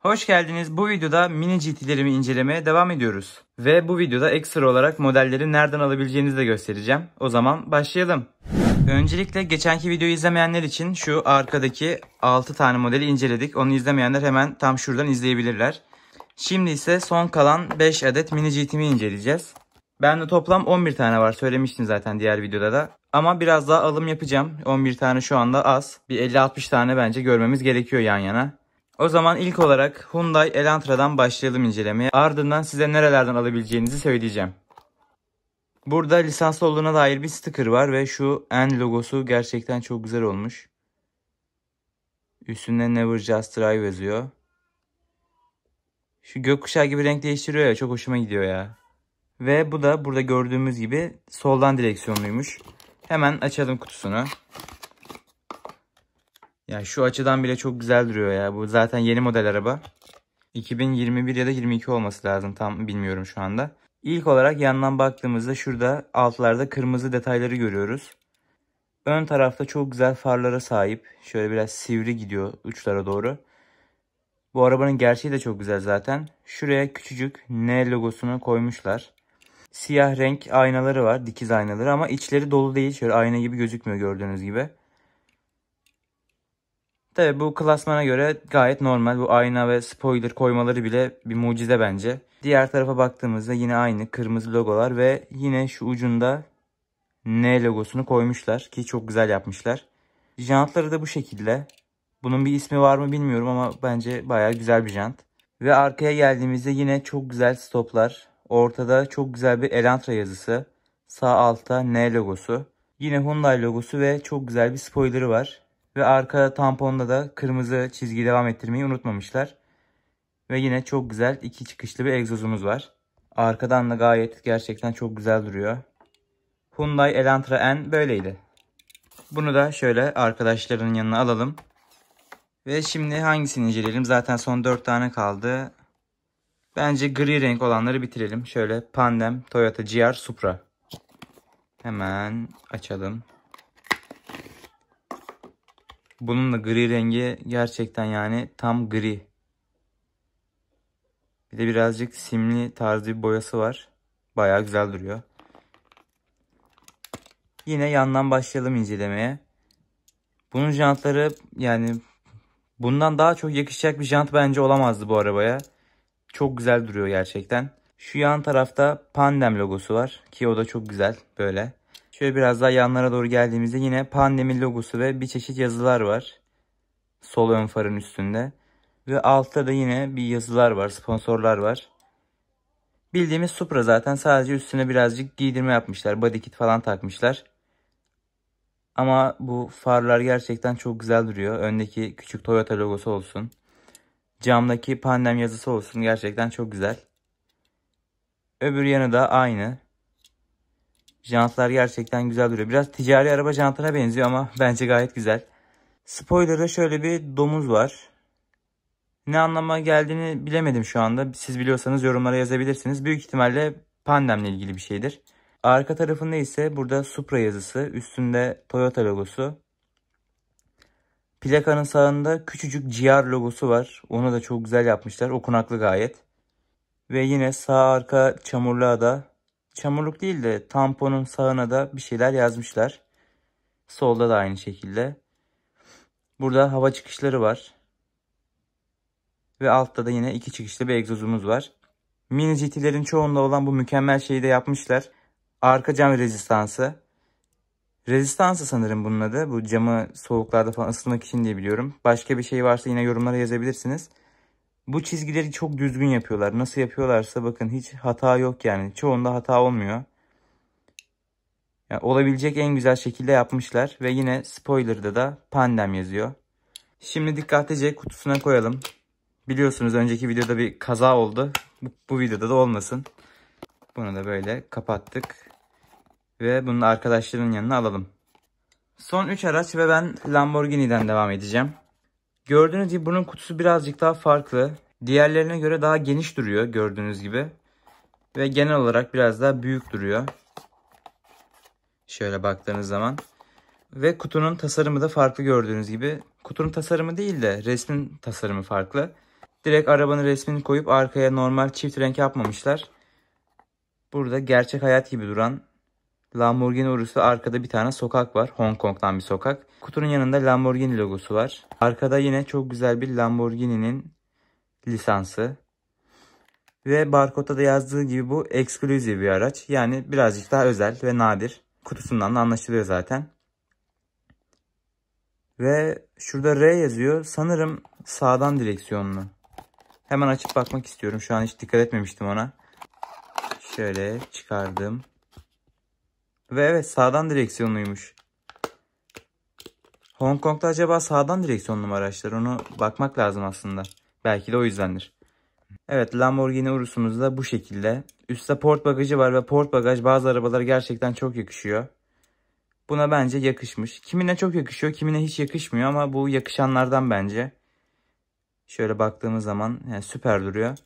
Hoş geldiniz. Bu videoda mini GT'lerimi incelemeye devam ediyoruz. Ve bu videoda ekstra olarak modelleri nereden alabileceğinizi de göstereceğim. O zaman başlayalım. Öncelikle geçenki videoyu izlemeyenler için şu arkadaki 6 tane modeli inceledik. Onu izlemeyenler hemen tam şuradan izleyebilirler. Şimdi ise son kalan 5 adet mini GT'mi inceleyeceğiz. Bende toplam 11 tane var. Söylemiştim zaten diğer videoda da. Ama biraz daha alım yapacağım. 11 tane şu anda az. Bir 50-60 tane bence görmemiz gerekiyor yan yana. O zaman ilk olarak Hyundai Elantra'dan başlayalım incelemeye. Ardından size nerelerden alabileceğinizi söyleyeceğim. Burada lisanslı olduğuna dair bir sticker var ve şu N logosu gerçekten çok güzel olmuş. Üstünde Never Just Drive yazıyor. Şu gökkuşağı gibi renk değiştiriyor ya çok hoşuma gidiyor ya. Ve bu da burada gördüğümüz gibi soldan direksiyonluymuş. Hemen açalım kutusunu. Ya şu açıdan bile çok güzel duruyor ya. Bu zaten yeni model araba. 2021 ya da 22 olması lazım. Tam bilmiyorum şu anda. İlk olarak yandan baktığımızda şurada altlarda kırmızı detayları görüyoruz. Ön tarafta çok güzel farlara sahip. Şöyle biraz sivri gidiyor uçlara doğru. Bu arabanın gerçeği de çok güzel zaten. Şuraya küçücük N logosunu koymuşlar. Siyah renk aynaları var. Dikiz aynaları ama içleri dolu değil. Şöyle ayna gibi gözükmüyor gördüğünüz gibi. Tabi bu klasmana göre gayet normal. Bu ayna ve spoiler koymaları bile bir mucize bence. Diğer tarafa baktığımızda yine aynı kırmızı logolar ve yine şu ucunda N logosunu koymuşlar ki çok güzel yapmışlar. Jantları da bu şekilde. Bunun bir ismi var mı bilmiyorum ama bence baya güzel bir jant. Ve arkaya geldiğimizde yine çok güzel stoplar. Ortada çok güzel bir Elantra yazısı. Sağ altta N logosu. Yine Hyundai logosu ve çok güzel bir spoilerı var. Ve arka tamponda da kırmızı çizgi devam ettirmeyi unutmamışlar. Ve yine çok güzel iki çıkışlı bir egzozumuz var. Arkadan da gayet gerçekten çok güzel duruyor. Hyundai Elantra N böyleydi. Bunu da şöyle arkadaşların yanına alalım. Ve şimdi hangisini inceleyelim? Zaten son 4 tane kaldı. Bence gri renk olanları bitirelim. Şöyle Pandem Toyota GR Supra. Hemen açalım. Bunun da gri rengi gerçekten yani tam gri. Bir de birazcık simli tarzı bir boyası var. Baya güzel duruyor. Yine yandan başlayalım incelemeye. Bunun jantları yani bundan daha çok yakışacak bir jant bence olamazdı bu arabaya. Çok güzel duruyor gerçekten. Şu yan tarafta Pandem logosu var ki o da çok güzel böyle. Şöyle biraz daha yanlara doğru geldiğimizde yine pandemi logosu ve bir çeşit yazılar var. Sol ön farın üstünde. Ve altta da yine bir yazılar var, sponsorlar var. Bildiğimiz Supra zaten sadece üstüne birazcık giydirme yapmışlar. Body kit falan takmışlar. Ama bu farlar gerçekten çok güzel duruyor. Öndeki küçük Toyota logosu olsun. Camdaki pandem yazısı olsun. Gerçekten çok güzel. Öbür yanı da aynı. Jantlar gerçekten güzel duruyor. Biraz ticari araba jantına benziyor ama bence gayet güzel. Spoiler'da şöyle bir domuz var. Ne anlama geldiğini bilemedim şu anda. Siz biliyorsanız yorumlara yazabilirsiniz. Büyük ihtimalle pandemle ilgili bir şeydir. Arka tarafında ise burada Supra yazısı, üstünde Toyota logosu. Plakanın sağında küçücük GR logosu var. Onu da çok güzel yapmışlar. Okunaklı gayet. Ve yine sağ arka çamurluğa da çamurluk değil de tamponun sağına da bir şeyler yazmışlar. Solda da aynı şekilde. Burada hava çıkışları var. Ve altta da yine iki çıkışlı bir egzozumuz var. Mini GT'lerin çoğunda olan bu mükemmel şeyi de yapmışlar. Arka cam rezistansı. Rezistansı sanırım bunun adı. Bu camı soğuklarda falan ısıtmak için diye biliyorum. Başka bir şey varsa yine yorumlara yazabilirsiniz. Bu çizgileri çok düzgün yapıyorlar. Nasıl yapıyorlarsa bakın hiç hata yok yani. Çoğunda hata olmuyor. Yani olabilecek en güzel şekilde yapmışlar. Ve yine spoiler'da da pandem yazıyor. Şimdi dikkatlice kutusuna koyalım. Biliyorsunuz önceki videoda bir kaza oldu. Bu, bu videoda da olmasın. Bunu da böyle kapattık. Ve bunu arkadaşların yanına alalım. Son 3 araç ve ben Lamborghini'den devam edeceğim. Gördüğünüz gibi bunun kutusu birazcık daha farklı. Diğerlerine göre daha geniş duruyor gördüğünüz gibi. Ve genel olarak biraz daha büyük duruyor. Şöyle baktığınız zaman. Ve kutunun tasarımı da farklı gördüğünüz gibi. Kutunun tasarımı değil de resmin tasarımı farklı. Direkt arabanın resmini koyup arkaya normal çift renk yapmamışlar. Burada gerçek hayat gibi duran Lamborghini orası arkada bir tane sokak var. Hong Kong'dan bir sokak. Kutunun yanında Lamborghini logosu var. Arkada yine çok güzel bir Lamborghini'nin lisansı. Ve barkoda da yazdığı gibi bu exclusive bir araç. Yani birazcık daha özel ve nadir. Kutusundan da anlaşılıyor zaten. Ve şurada R yazıyor. Sanırım sağdan direksiyonlu. Hemen açıp bakmak istiyorum. Şu an hiç dikkat etmemiştim ona. Şöyle çıkardım. Ve evet sağdan direksiyonluymuş. Hong Kong'da acaba sağdan direksiyonlu mu araçlar? Onu bakmak lazım aslında. Belki de o yüzdendir. Evet Lamborghini Urus'umuz da bu şekilde. Üstte port bagajı var ve port bagaj bazı arabalara gerçekten çok yakışıyor. Buna bence yakışmış. Kimine çok yakışıyor, kimine hiç yakışmıyor ama bu yakışanlardan bence. Şöyle baktığımız zaman yani süper duruyor.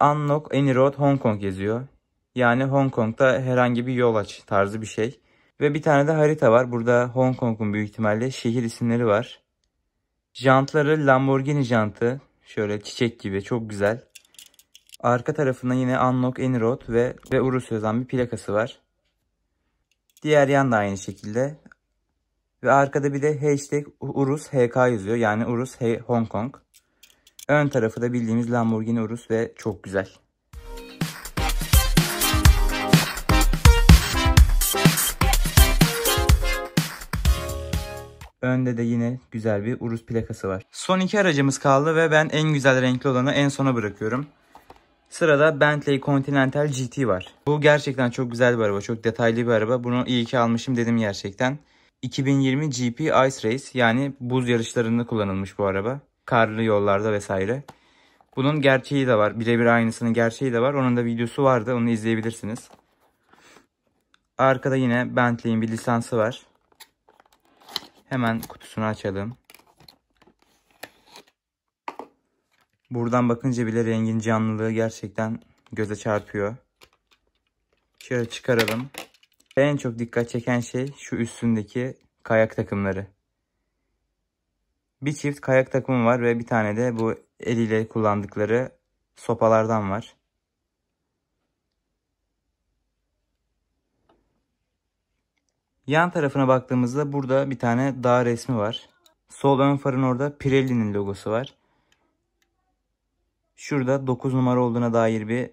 Unlock Any Road Hong Kong yazıyor. Yani Hong Kong'da herhangi bir yol aç tarzı bir şey. Ve bir tane de harita var. Burada Hong Kong'un büyük ihtimalle şehir isimleri var. Jantları Lamborghini jantı. Şöyle çiçek gibi çok güzel. Arka tarafında yine Unlock Any Road ve, ve Urus yazan bir plakası var. Diğer yan da aynı şekilde. Ve arkada bir de hashtag Urus HK yazıyor. Yani Urus Hong Kong. Ön tarafı da bildiğimiz Lamborghini Urus ve çok güzel. Önde de yine güzel bir Urus plakası var. Son iki aracımız kaldı ve ben en güzel renkli olanı en sona bırakıyorum. Sırada Bentley Continental GT var. Bu gerçekten çok güzel bir araba. Çok detaylı bir araba. Bunu iyi ki almışım dedim gerçekten. 2020 GP Ice Race yani buz yarışlarında kullanılmış bu araba. Karlı yollarda vesaire. Bunun gerçeği de var. Birebir aynısının gerçeği de var. Onun da videosu vardı. Onu izleyebilirsiniz. Arkada yine Bentley'in bir lisansı var. Hemen kutusunu açalım. Buradan bakınca bile rengin canlılığı gerçekten göze çarpıyor. Şöyle çıkaralım. En çok dikkat çeken şey şu üstündeki kayak takımları. Bir çift kayak takımı var ve bir tane de bu eliyle kullandıkları sopalardan var. Yan tarafına baktığımızda burada bir tane dağ resmi var. Sol ön farın orada Pirelli'nin logosu var. Şurada 9 numara olduğuna dair bir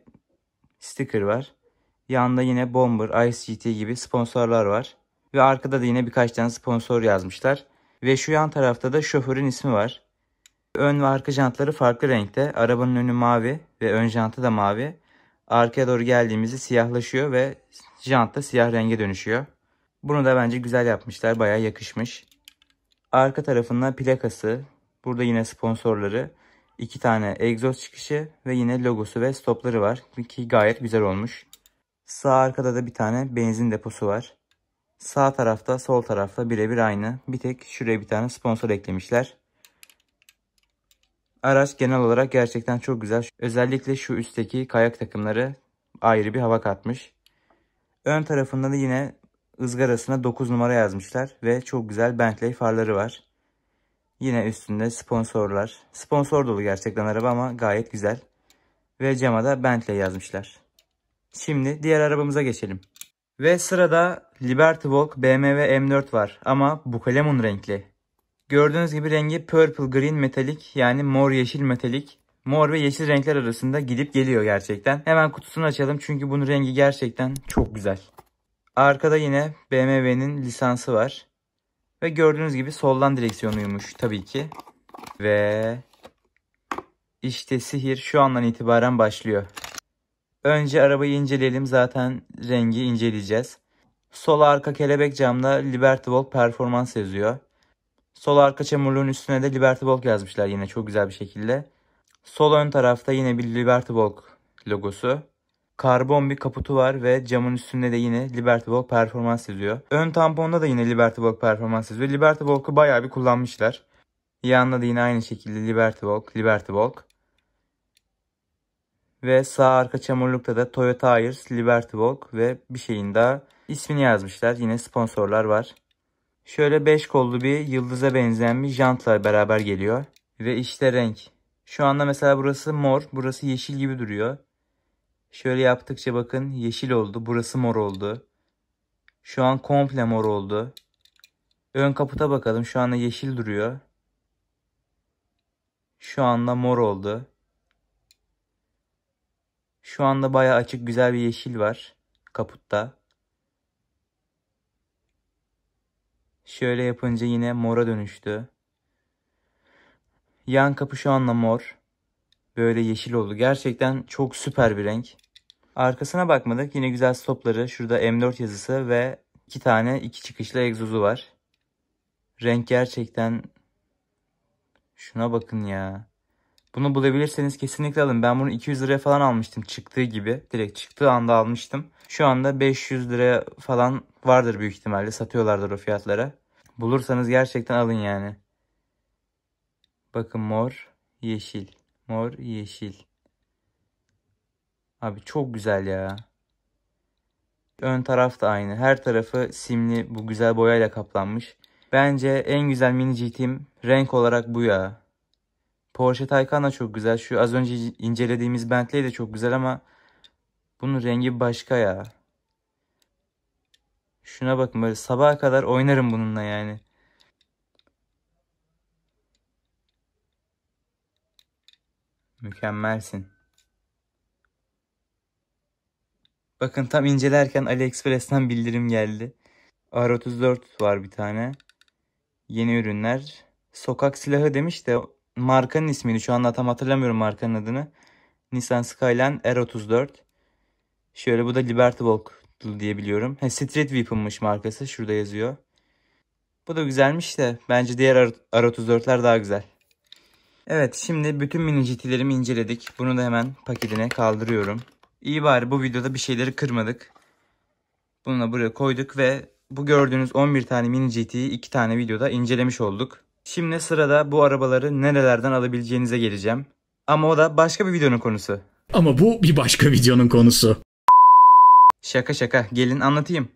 sticker var. Yanında yine Bomber, Ice gibi sponsorlar var. Ve arkada da yine birkaç tane sponsor yazmışlar. Ve şu yan tarafta da şoförün ismi var. Ön ve arka jantları farklı renkte. Arabanın önü mavi ve ön jantı da mavi. Arkaya doğru geldiğimizde siyahlaşıyor ve jant da siyah renge dönüşüyor. Bunu da bence güzel yapmışlar. Baya yakışmış. Arka tarafında plakası. Burada yine sponsorları. iki tane egzoz çıkışı ve yine logosu ve stopları var. Ki gayet güzel olmuş. Sağ arkada da bir tane benzin deposu var. Sağ tarafta sol tarafta birebir aynı. Bir tek şuraya bir tane sponsor eklemişler. Araç genel olarak gerçekten çok güzel. Özellikle şu üstteki kayak takımları ayrı bir hava katmış. Ön tarafında da yine ızgarasına 9 numara yazmışlar ve çok güzel Bentley farları var. Yine üstünde sponsorlar. Sponsor dolu gerçekten araba ama gayet güzel. Ve cama da Bentley yazmışlar. Şimdi diğer arabamıza geçelim. Ve sırada Liberty Walk BMW M4 var ama bu kalemun renkli. Gördüğünüz gibi rengi purple green metalik yani mor yeşil metalik. Mor ve yeşil renkler arasında gidip geliyor gerçekten. Hemen kutusunu açalım çünkü bunun rengi gerçekten çok güzel. Arkada yine BMW'nin lisansı var. Ve gördüğünüz gibi soldan direksiyonuymuş tabii ki. Ve işte sihir şu andan itibaren başlıyor. Önce arabayı inceleyelim zaten rengi inceleyeceğiz. Sol arka kelebek camda Liberty Walk performans yazıyor. Sol arka çamurluğun üstüne de Liberty Walk yazmışlar yine çok güzel bir şekilde. Sol ön tarafta yine bir Liberty Walk logosu. Karbon bir kaputu var ve camın üstünde de yine Liberty Walk performans yazıyor. Ön tamponda da yine Liberty Walk performans yazıyor. Liberty Walk'u bayağı bir kullanmışlar. Yanında da yine aynı şekilde Liberty Walk, Liberty Walk. Ve sağ arka çamurlukta da Toyota Ayers, Liberty Walk ve bir şeyin daha ismini yazmışlar. Yine sponsorlar var. Şöyle 5 kollu bir yıldıza benzeyen bir jantla beraber geliyor. Ve işte renk. Şu anda mesela burası mor, burası yeşil gibi duruyor. Şöyle yaptıkça bakın yeşil oldu. Burası mor oldu. Şu an komple mor oldu. Ön kaputa bakalım. Şu anda yeşil duruyor. Şu anda mor oldu. Şu anda baya açık güzel bir yeşil var kaputta. Şöyle yapınca yine mora dönüştü. Yan kapı şu anda mor. Böyle yeşil oldu. Gerçekten çok süper bir renk. Arkasına bakmadık. Yine güzel stopları. Şurada M4 yazısı ve iki tane iki çıkışlı egzozu var. Renk gerçekten şuna bakın ya. Bunu bulabilirseniz kesinlikle alın. Ben bunu 200 liraya falan almıştım çıktığı gibi. Direkt çıktığı anda almıştım. Şu anda 500 liraya falan vardır büyük ihtimalle. Satıyorlardır o fiyatlara. Bulursanız gerçekten alın yani. Bakın mor, yeşil. Mor, yeşil. Abi çok güzel ya. Ön taraf da aynı. Her tarafı simli bu güzel boyayla kaplanmış. Bence en güzel mini GT'im renk olarak bu ya. Porsche Taycan da çok güzel. Şu az önce incelediğimiz Bentley de çok güzel ama bunun rengi başka ya. Şuna bakın böyle sabaha kadar oynarım bununla yani. Mükemmelsin. Bakın tam incelerken AliExpress'ten bildirim geldi. R34 var bir tane. Yeni ürünler. Sokak silahı demiş de markanın ismini şu anda tam hatırlamıyorum markanın adını. Nissan Skyline R34. Şöyle bu da Liberty Walk diye biliyorum. He, Street Weapon'mış markası. Şurada yazıyor. Bu da güzelmiş de bence diğer R34'ler daha güzel. Evet şimdi bütün mini GT'lerimi inceledik. Bunu da hemen paketine kaldırıyorum. İyi bari bu videoda bir şeyleri kırmadık. Bunu da buraya koyduk ve bu gördüğünüz 11 tane mini GT'yi 2 tane videoda incelemiş olduk. Şimdi sırada bu arabaları nerelerden alabileceğinize geleceğim. Ama o da başka bir videonun konusu. Ama bu bir başka videonun konusu. Şaka şaka gelin anlatayım.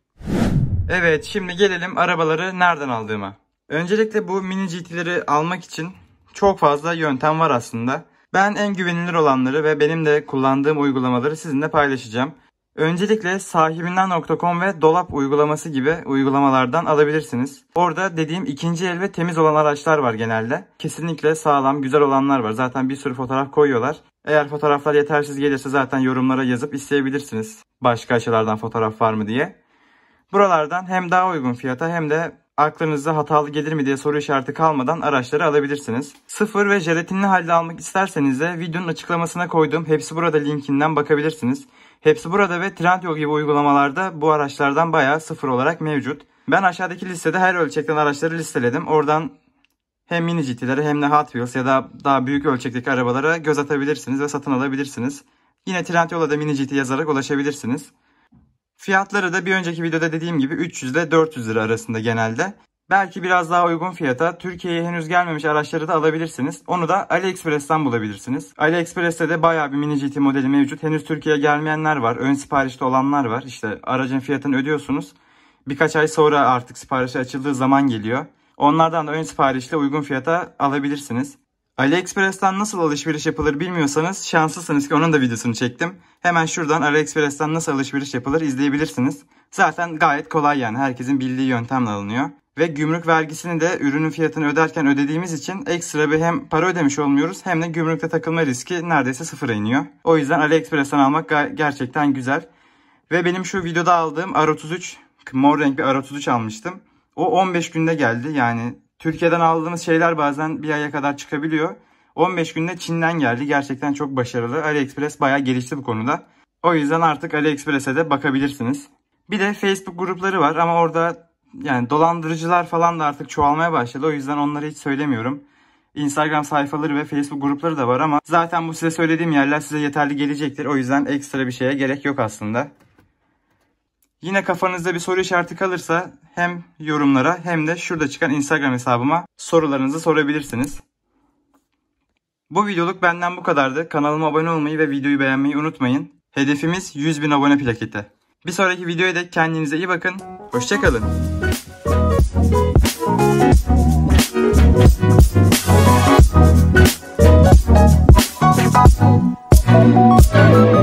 Evet şimdi gelelim arabaları nereden aldığıma. Öncelikle bu mini GT'leri almak için çok fazla yöntem var aslında. Ben en güvenilir olanları ve benim de kullandığım uygulamaları sizinle paylaşacağım. Öncelikle sahibinden.com ve dolap uygulaması gibi uygulamalardan alabilirsiniz. Orada dediğim ikinci el ve temiz olan araçlar var genelde. Kesinlikle sağlam, güzel olanlar var. Zaten bir sürü fotoğraf koyuyorlar. Eğer fotoğraflar yetersiz gelirse zaten yorumlara yazıp isteyebilirsiniz. Başka açılardan fotoğraf var mı diye. Buralardan hem daha uygun fiyata hem de aklınızda hatalı gelir mi diye soru işareti kalmadan araçları alabilirsiniz. Sıfır ve jelatinli halde almak isterseniz de videonun açıklamasına koyduğum Hepsi Burada linkinden bakabilirsiniz. Hepsi Burada ve Trendyol gibi uygulamalarda bu araçlardan bayağı sıfır olarak mevcut. Ben aşağıdaki listede her ölçekten araçları listeledim. Oradan hem mini GT'lere hem de Hot Wheels ya da daha büyük ölçekteki arabalara göz atabilirsiniz ve satın alabilirsiniz. Yine Trendyol'a da mini GT yazarak ulaşabilirsiniz. Fiyatları da bir önceki videoda dediğim gibi 300 ile 400 lira arasında genelde. Belki biraz daha uygun fiyata Türkiye'ye henüz gelmemiş araçları da alabilirsiniz. Onu da AliExpress'ten bulabilirsiniz. AliExpress'te de bayağı bir mini GT modeli mevcut. Henüz Türkiye'ye gelmeyenler var. Ön siparişte olanlar var. İşte aracın fiyatını ödüyorsunuz. Birkaç ay sonra artık siparişi açıldığı zaman geliyor. Onlardan da ön siparişle uygun fiyata alabilirsiniz. AliExpress'ten nasıl alışveriş yapılır bilmiyorsanız şanslısınız ki onun da videosunu çektim. Hemen şuradan AliExpress'ten nasıl alışveriş yapılır izleyebilirsiniz. Zaten gayet kolay yani herkesin bildiği yöntemle alınıyor. Ve gümrük vergisini de ürünün fiyatını öderken ödediğimiz için ekstra bir hem para ödemiş olmuyoruz hem de gümrükte takılma riski neredeyse sıfıra iniyor. O yüzden AliExpress'ten almak gerçekten güzel. Ve benim şu videoda aldığım R33 mor renk bir R33 almıştım. O 15 günde geldi yani Türkiye'den aldığımız şeyler bazen bir aya kadar çıkabiliyor. 15 günde Çin'den geldi. Gerçekten çok başarılı. AliExpress bayağı gelişti bu konuda. O yüzden artık AliExpress'e de bakabilirsiniz. Bir de Facebook grupları var ama orada yani dolandırıcılar falan da artık çoğalmaya başladı. O yüzden onları hiç söylemiyorum. Instagram sayfaları ve Facebook grupları da var ama zaten bu size söylediğim yerler size yeterli gelecektir. O yüzden ekstra bir şeye gerek yok aslında. Yine kafanızda bir soru işareti kalırsa hem yorumlara hem de şurada çıkan Instagram hesabıma sorularınızı sorabilirsiniz. Bu videoluk benden bu kadardı. Kanalıma abone olmayı ve videoyu beğenmeyi unutmayın. Hedefimiz 100.000 abone plaketi. Bir sonraki videoya dek kendinize iyi bakın. Hoşçakalın. Thank you.